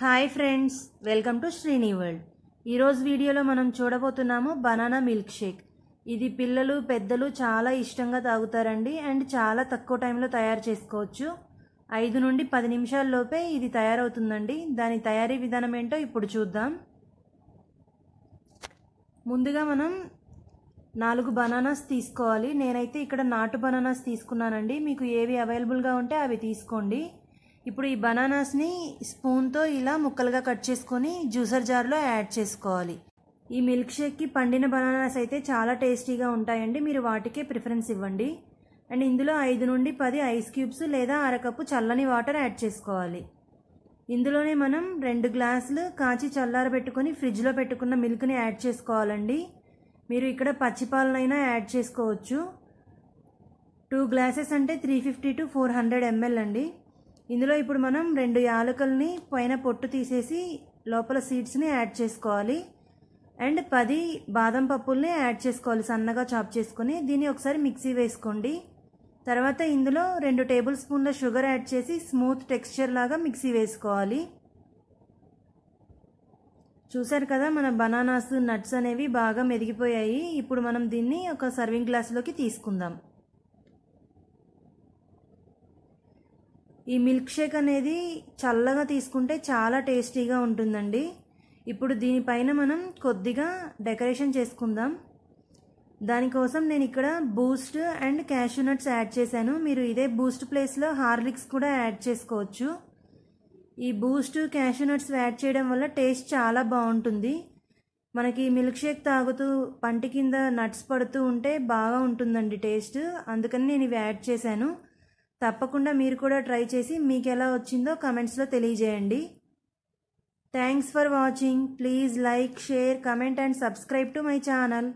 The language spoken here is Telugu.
hi friends welcome to Srini world ఈరోజు వీడియోలో మనం చూడబోతున్నాము బనానా మిల్క్ షేక్ ఇది పిల్లలు పెద్దలు చాలా ఇష్టంగా తాగుతారండి అండ్ చాలా తక్కువ టైంలో తయారు చేసుకోవచ్చు ఐదు నుండి పది నిమిషాల్లోపే ఇది తయారవుతుందండి దాని తయారీ విధానం ఏంటో ఇప్పుడు చూద్దాం ముందుగా మనం నాలుగు బనానాస్ తీసుకోవాలి నేనైతే ఇక్కడ నాటు బనానాస్ తీసుకున్నానండి మీకు ఏవి అవైలబుల్గా ఉంటే అవి తీసుకోండి ఇప్పుడు ఈ బనానాస్ని స్పూన్తో ఇలా ముక్కలుగా కట్ చేసుకొని జ్యూసర్ జార్లో యాడ్ చేసుకోవాలి ఈ మిల్క్ షేక్కి పండిన బనానాస్ అయితే చాలా టేస్టీగా ఉంటాయండి మీరు వాటికే ప్రిఫరెన్స్ ఇవ్వండి అండ్ ఇందులో ఐదు నుండి పది ఐస్ క్యూబ్స్ లేదా అరకప్పు చల్లని వాటర్ యాడ్ చేసుకోవాలి ఇందులోనే మనం రెండు గ్లాసులు కాచి చల్లార పెట్టుకుని ఫ్రిడ్జ్లో పెట్టుకున్న మిల్క్ని యాడ్ చేసుకోవాలండి మీరు ఇక్కడ పచ్చిపాలనైనా యాడ్ చేసుకోవచ్చు టూ గ్లాసెస్ అంటే three fifty to four hundred ML అండి ఇందులో ఇప్పుడు మనం రెండు యాలకుల్ని పైన పొట్టు తీసేసి లోపల సీడ్స్ని యాడ్ చేసుకోవాలి అండ్ పది బాదం పప్పుల్ని యాడ్ చేసుకోవాలి సన్నగా చాప్ చేసుకుని దీన్ని ఒకసారి మిక్సీ వేసుకోండి తర్వాత ఇందులో రెండు టేబుల్ స్పూన్ల షుగర్ యాడ్ చేసి స్మూత్ టెక్స్చర్ లాగా మిక్సీ వేసుకోవాలి చూసారు కదా మన బనానాస్ నట్స్ అనేవి బాగా మెదిగిపోయాయి ఇప్పుడు మనం దీన్ని ఒక సర్వింగ్ గ్లాస్లోకి తీసుకుందాం ఈ మిల్క్ షేక్ అనేది చల్లగా తీసుకుంటే చాలా టేస్టీగా ఉంటుందండి ఇప్పుడు దీనిపైన మనం కొద్దిగా డెకరేషన్ చేసుకుందాం దానికోసం నేను ఇక్కడ Boost and cashew nuts add చేశాను మీరు ఇదే బూస్ట్ ప్లేస్లో హార్లిక్స్ కూడా యాడ్ చేసుకోవచ్చు ఈ బూస్ట్ క్యాషూ నట్స్ యాడ్ చేయడం వల్ల టేస్ట్ చాలా బాగుంటుంది మనకి మిల్క్ షేక్ తాగుతూ పంటి కింద నట్స్ పడుతూ ఉంటే బాగా ఉంటుందండి టేస్ట్ అందుకని నేను ఇవి యాడ్ చేశాను తప్పకుండా మీరు కూడా ట్రై చేసి మీకు ఎలా వచ్చిందో కమెంట్స్లో తెలియజేయండి thanks for watching please like share comment and subscribe to my channel